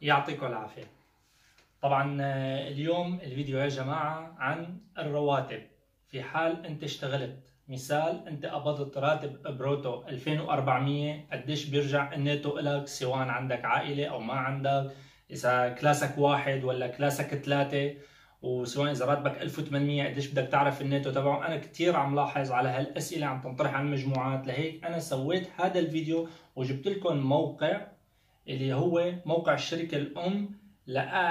يعطيكم العافية طبعا آه، اليوم الفيديو يا جماعة عن الرواتب في حال انت اشتغلت مثال انت قبضت راتب بروتو 2400 قديش بيرجع النيتو لك سواء عندك عائلة او ما عندك اذا كلاسك واحد ولا كلاسك ثلاثة وسواء اذا راتبك 1800 قديش بدك تعرف النيتو تبعه انا كثير عم لاحظ على هالاسئله عم تنطرح عن المجموعات لهيك انا سويت هذا الفيديو وجبت لكم موقع اللي هو موقع الشركه الام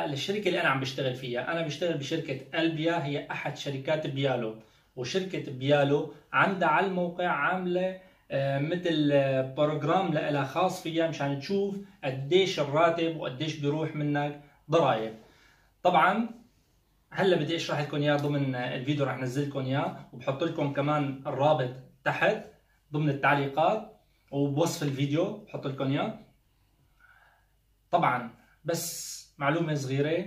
للشركه اللي انا عم بشتغل فيها انا بشتغل بشركه البيا هي احد شركات بيالو وشركه بيالو عندها على الموقع عامله آه، مثل آه، بروجرام لها خاص فيها مشان تشوف قديش الراتب وقديش بيروح منك ضرائب طبعا هلا بدي اشرح لكم اياه ضمن الفيديو رح انزل لكم اياه وبحط لكم كمان الرابط تحت ضمن التعليقات وبوصف الفيديو بحط لكم اياه طبعا بس معلومة صغيرة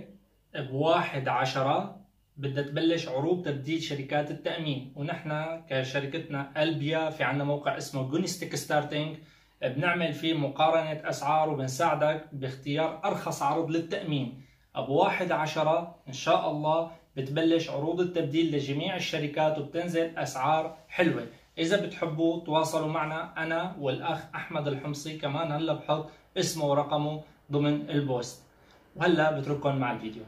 بواحد عشرة بدها تبلش عروض تبديل شركات التأمين ونحن كشركتنا ألبيا في عندنا موقع اسمه جونيستيك ستارتنج بنعمل فيه مقارنة أسعار وبنساعدك باختيار أرخص عرض للتأمين بواحد عشرة إن شاء الله بتبلش عروض التبديل لجميع الشركات وبتنزل أسعار حلوة إذا بتحبوا تواصلوا معنا أنا والأخ أحمد الحمصي كمان هلا بحط اسمه ورقمه ضمن البوست وهلا بترككم مع الفيديو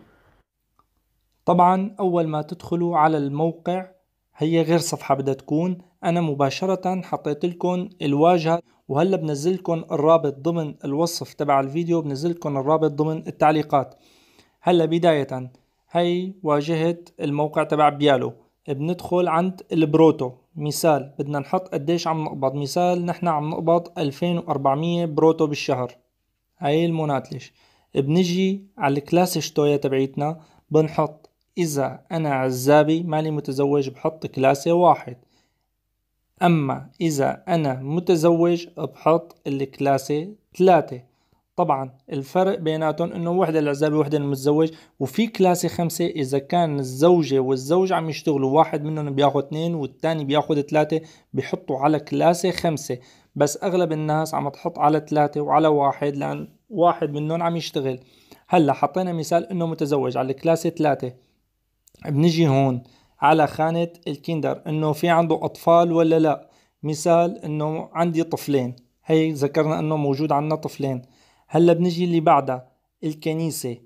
طبعا اول ما تدخلوا على الموقع هي غير صفحة بدها تكون انا مباشرة حطيت لكم الواجهة وهلا بنزل لكم الرابط ضمن الوصف تبع الفيديو بنزل لكم الرابط ضمن التعليقات هلا بداية هي واجهة الموقع تبع بيالو بندخل عند البروتو مثال بدنا نحط قديش عم نقبض مثال نحن عم نقبض 2400 بروتو بالشهر هاي ليش بنجي على الكلاس شتوية تبعيتنا بنحط إذا أنا عزابي مالي متزوج بحط كلاس واحد أما إذا أنا متزوج بحط الكلاس ثلاثة طبعا الفرق بيناتهم انه وحدة العزابي وحدة المتزوج وفي كلاسة خمسة اذا كان الزوجة والزوج عم يشتغلوا واحد منهم بياخد اثنين والتاني بياخد ثلاثة بيحطوا على كلاسة خمسة بس اغلب الناس عم تحط على ثلاثة وعلى واحد لان واحد منهم عم يشتغل هلا حطينا مثال انه متزوج على الكلاس ثلاثة بنجي هون على خانة الكيندر انه في عنده اطفال ولا لا مثال انه عندي طفلين هي ذكرنا انه موجود عندنا طفلين هلا بنجي اللي بعدها الكنيسة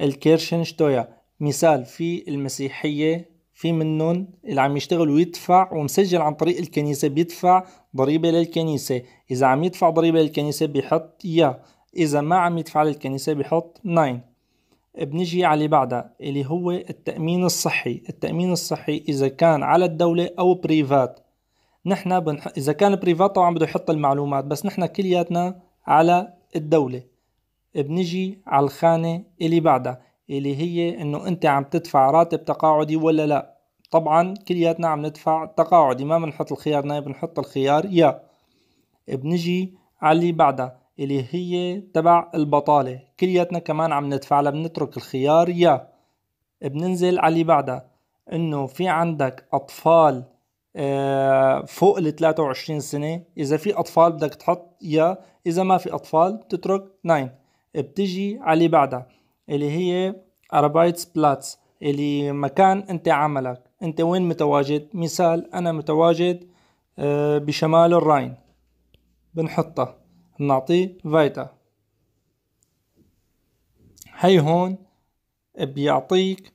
الكيرشنشتويا مثال في المسيحية في منهم اللي عم يشتغل ويدفع ومسجل عن طريق الكنيسة بيدفع ضريبة للكنيسة إذا عم يدفع ضريبة للكنيسة بيحط يا إذا ما عم يدفع للكنيسة بيحط ناين بنجي على بعدها اللي هو التأمين الصحي التأمين الصحي إذا كان على الدولة أو بريفات نحن بنح... إذا كان بريفات طبعا بده يحط المعلومات بس نحن كلياتنا على الدولة بنجي على الخانة اللي بعدها اللي هي انه انت عم تدفع راتب تقاعدي ولا لا طبعا كلياتنا عم ندفع تقاعدي ما بنحط الخيار نايب بنحط الخيار يا بنجي على اللي بعدها اللي هي تبع البطالة كلياتنا كمان عم ندفع لها بنترك الخيار يا بننزل على اللي بعدها انه في عندك اطفال آه، فوق ال 23 سنة إذا في أطفال بدك تحط يا إذا ما في أطفال بتترك ناين بتجي على اللي بعدها اللي هي أربايتس بلاتس اللي مكان أنت عملك أنت وين متواجد مثال أنا متواجد آه، بشمال الراين بنحطه بنعطيه فايتا هي هون بيعطيك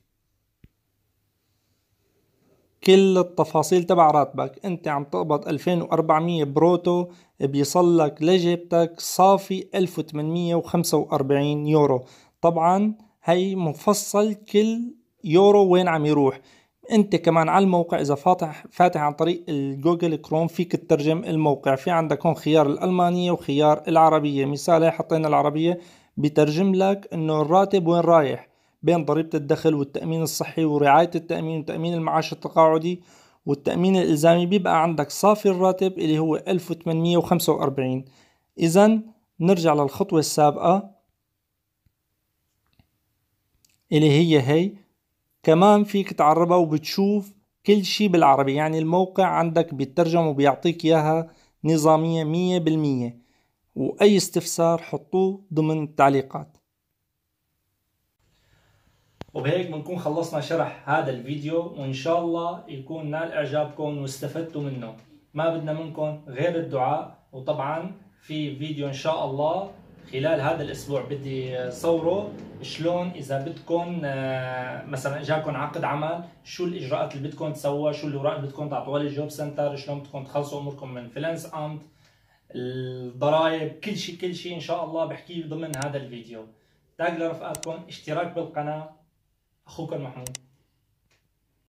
كل التفاصيل تبع راتبك انت عم تقبض 2400 بروتو بيصلك لجيبتك صافي 1845 يورو طبعا هي مفصل كل يورو وين عم يروح انت كمان على الموقع اذا فاتح فاتح عن طريق الجوجل كروم فيك تترجم الموقع في عندك هون خيار الالمانيه وخيار العربيه مثال حطينا العربيه بترجم لك انه الراتب وين رايح بين ضريبه الدخل والتامين الصحي ورعايه التامين وتامين المعاش التقاعدي والتامين الالزامي بيبقى عندك صافي الراتب اللي هو 1845 اذا نرجع للخطوه السابقه اللي هي هي كمان فيك تعربها وبتشوف كل شيء بالعربي يعني الموقع عندك بيترجم وبيعطيك اياها نظامية مية بالمية واي استفسار حطوه ضمن التعليقات وبهيك بنكون خلصنا شرح هذا الفيديو وان شاء الله يكون نال اعجابكم واستفدتوا منه ما بدنا منكم غير الدعاء وطبعا في فيديو ان شاء الله خلال هذا الاسبوع بدي صوره شلون اذا بدكم آه، مثلا اجاكم عقد عمل شو الاجراءات اللي بدكم تسووها شو الاوراق اللي بدكم تعطوها للجوب سنتر شلون بدكم تخلصوا اموركم من فلانس امت الضرائب كل شيء كل شيء ان شاء الله بحكيه ضمن هذا الفيديو تاج لرفقاتكم اشتراك بالقناه اخوكم محمود